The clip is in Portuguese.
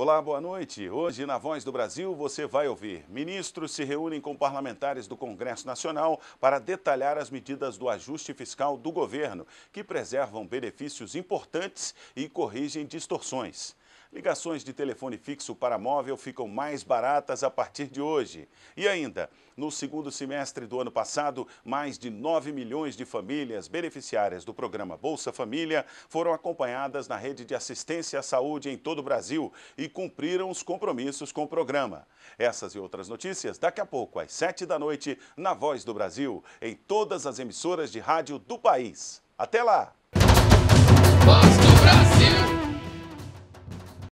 Olá, boa noite. Hoje, na Voz do Brasil, você vai ouvir. Ministros se reúnem com parlamentares do Congresso Nacional para detalhar as medidas do ajuste fiscal do governo, que preservam benefícios importantes e corrigem distorções. Ligações de telefone fixo para móvel ficam mais baratas a partir de hoje. E ainda, no segundo semestre do ano passado, mais de 9 milhões de famílias beneficiárias do programa Bolsa Família foram acompanhadas na rede de assistência à saúde em todo o Brasil e cumpriram os compromissos com o programa. Essas e outras notícias daqui a pouco, às 7 da noite, na Voz do Brasil, em todas as emissoras de rádio do país. Até lá! Basta.